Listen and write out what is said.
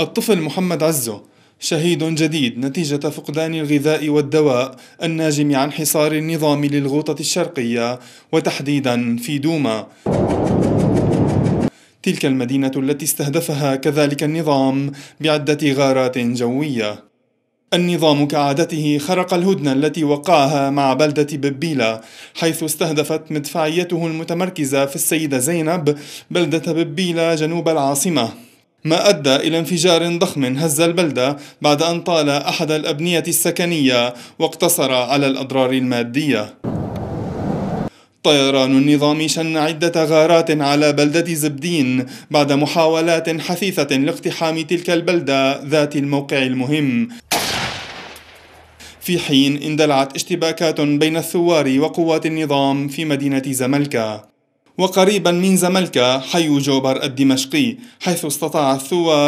الطفل محمد عزو شهيد جديد نتيجة فقدان الغذاء والدواء الناجم عن حصار النظام للغوطة الشرقية وتحديدا في دوما تلك المدينة التي استهدفها كذلك النظام بعدة غارات جوية النظام كعادته خرق الهدنة التي وقعها مع بلدة ببيلة حيث استهدفت مدفعيته المتمركزة في السيدة زينب بلدة ببيلة جنوب العاصمة ما أدى إلى انفجار ضخم هز البلدة بعد أن طال أحد الأبنية السكنية واقتصر على الأضرار المادية طيران النظام شن عدة غارات على بلدة زبدين بعد محاولات حثيثة لاقتحام تلك البلدة ذات الموقع المهم في حين اندلعت اشتباكات بين الثوار وقوات النظام في مدينة زملكة وقريبا من زملكا حي جوبر الدمشقي حيث استطاع الثوار